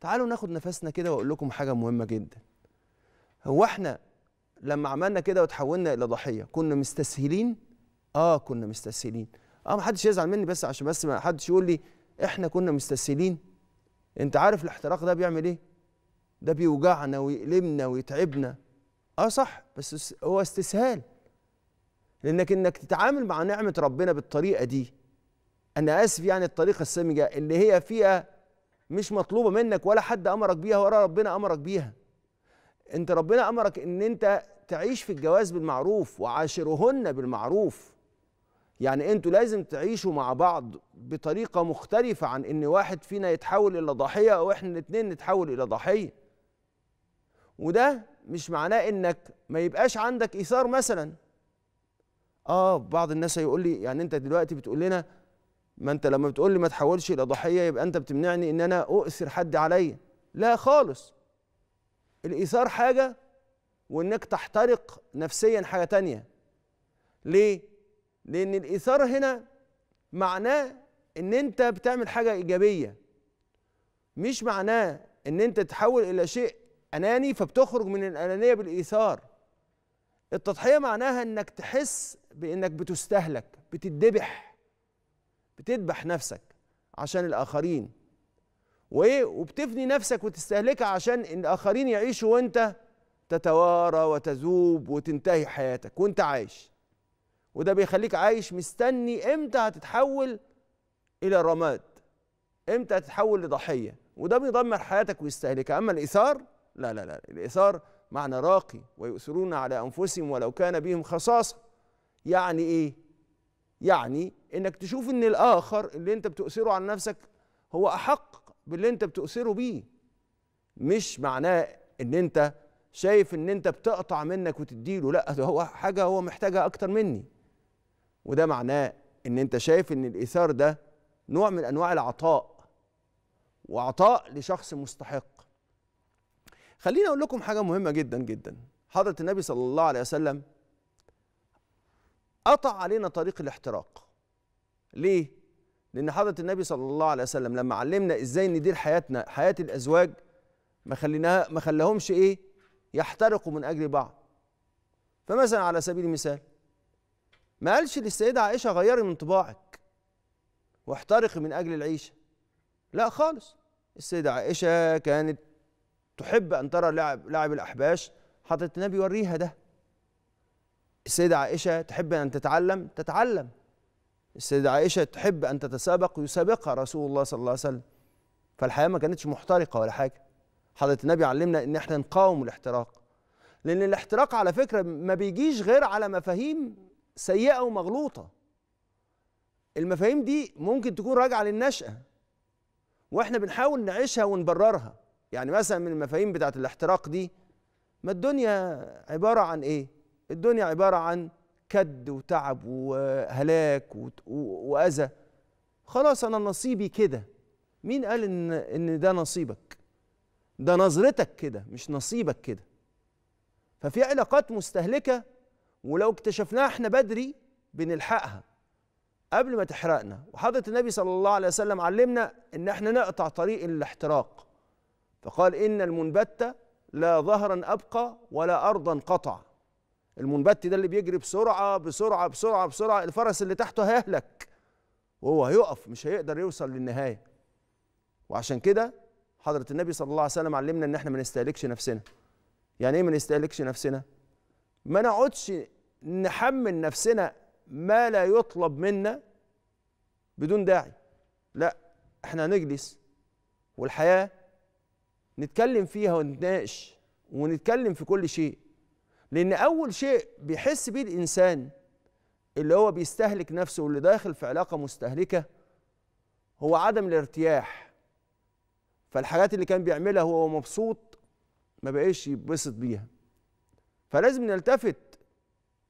تعالوا ناخد نفسنا كده واقول لكم حاجه مهمه جدا هو احنا لما عملنا كده وتحولنا الى ضحيه كنا مستسهلين اه كنا مستسهلين اه ما حدش يزعل مني بس عشان بس ما حدش يقول لي احنا كنا مستسهلين انت عارف الاحتراق ده بيعمل ايه ده بيوجعنا ويألمنا ويتعبنا اه صح بس هو استسهال لانك انك تتعامل مع نعمه ربنا بالطريقه دي انا اسف يعني الطريقه السامجه اللي هي فيها مش مطلوبه منك ولا حد امرك بيها ولا ربنا امرك بيها انت ربنا امرك ان انت تعيش في الجواز بالمعروف وعاشرهن بالمعروف يعني انتوا لازم تعيشوا مع بعض بطريقه مختلفه عن ان واحد فينا يتحول الى ضحيه او احنا الاثنين نتحول الى ضحيه وده مش معناه انك ما يبقاش عندك ايثار مثلا اه بعض الناس هيقول لي يعني انت دلوقتي بتقول لنا ما انت لما بتقول لي ما تحولش الى ضحيه يبقى انت بتمنعني ان انا اؤثر حد عليا لا خالص الايثار حاجه وانك تحترق نفسيا حاجه تانية ليه لان الايثار هنا معناه ان انت بتعمل حاجه ايجابيه مش معناه ان انت تحول الى شيء اناني فبتخرج من الانانيه بالايثار التضحيه معناها انك تحس بانك بتستهلك بتدبح بتذبح نفسك عشان الآخرين وإيه وبتفني نفسك وتستهلكها عشان الآخرين يعيشوا وأنت تتوارى وتذوب وتنتهي حياتك وأنت عايش وده بيخليك عايش مستني إمتى هتتحول إلى رماد إمتى هتتحول لضحية وده بيدمر حياتك ويستهلكها أما الإيثار لا لا لا الإيثار معنى راقي ويؤثرون على أنفسهم ولو كان بهم خصاصة يعني إيه؟ يعني انك تشوف ان الاخر اللي انت بتؤثره عن نفسك هو احق باللي انت بتؤثره بيه مش معناه ان انت شايف ان انت بتقطع منك وتديله لا ده هو حاجه هو محتاجها اكتر مني وده معناه ان انت شايف ان الايثار ده نوع من انواع العطاء وعطاء لشخص مستحق خليني اقول لكم حاجه مهمه جدا جدا حضره النبي صلى الله عليه وسلم قطع علينا طريق الاحتراق ليه؟ لأن حضرة النبي صلى الله عليه وسلم لما علمنا إزاي ندير حياتنا حياة الأزواج ما خليناها ما خلاهمش إيه؟ يحترقوا من أجل بعض. فمثلا على سبيل المثال ما قالش للسيدة عائشة غيري من طباعك واحترقي من أجل العيشة. لا خالص السيدة عائشة كانت تحب أن ترى لاعب لاعب الأحباش حضرة النبي يوريها ده. السيدة عائشة تحب أن تتعلم تتعلم السيدة عائشة تحب أن تتسابق يسابقها رسول الله صلى الله عليه وسلم فالحياة ما كانتش محترقة ولا حاجة حضرة النبي علمنا إن إحنا نقاوم الاحتراق لأن الاحتراق على فكرة ما بيجيش غير على مفاهيم سيئة ومغلوطة المفاهيم دي ممكن تكون راجعة للنشأة وإحنا بنحاول نعيشها ونبررها يعني مثلا من المفاهيم بتاعة الاحتراق دي ما الدنيا عبارة عن إيه؟ الدنيا عبارة عن كد وتعب وهلاك واذى خلاص انا نصيبي كده مين قال ان ان ده نصيبك ده نظرتك كده مش نصيبك كده ففي علاقات مستهلكه ولو اكتشفناها احنا بدري بنلحقها قبل ما تحرقنا وحضره النبي صلى الله عليه وسلم علمنا ان احنا نقطع طريق الاحتراق فقال ان المنبت لا ظهرا ابقى ولا ارضا قطع المنبت ده اللي بيجري بسرعه بسرعه بسرعه بسرعه الفرس اللي تحته هيهلك وهو هيقف مش هيقدر يوصل للنهايه وعشان كده حضره النبي صلى الله عليه وسلم علمنا ان احنا ما نستهلكش نفسنا يعني ايه ما نستهلكش نفسنا ما نقعدش نحمل نفسنا ما لا يطلب منا بدون داعي لا احنا هنجلس والحياه نتكلم فيها ونتناقش ونتكلم في كل شيء لأن أول شيء بيحس بيه الإنسان اللي هو بيستهلك نفسه واللي داخل في علاقة مستهلكة هو عدم الارتياح فالحاجات اللي كان بيعملها هو مبسوط ما بقاش يتبسط بيها فلازم نلتفت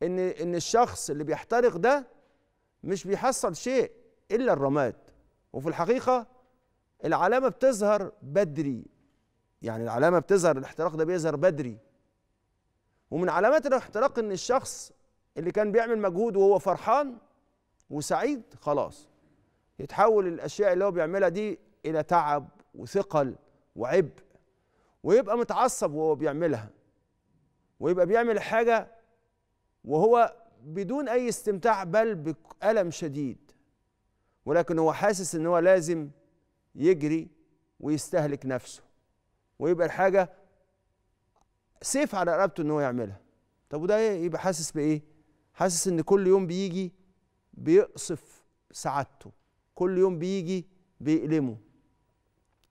ان ان الشخص اللي بيحترق ده مش بيحصل شيء الا الرماد وفي الحقيقه العلامه بتظهر بدري يعني العلامه بتظهر الاحتراق ده بيظهر بدري ومن علامات الاحتراق ان الشخص اللي كان بيعمل مجهود وهو فرحان وسعيد خلاص يتحول الاشياء اللي هو بيعملها دي الى تعب وثقل وعبء ويبقى متعصب وهو بيعملها ويبقى بيعمل حاجه وهو بدون اي استمتاع بل بألم شديد ولكن هو حاسس ان هو لازم يجري ويستهلك نفسه ويبقى الحاجه سيف على رقبته ان هو يعملها طب وده يبقى حاسس بايه حاسس ان كل يوم بيجي بيقصف سعادته كل يوم بيجي بيألمه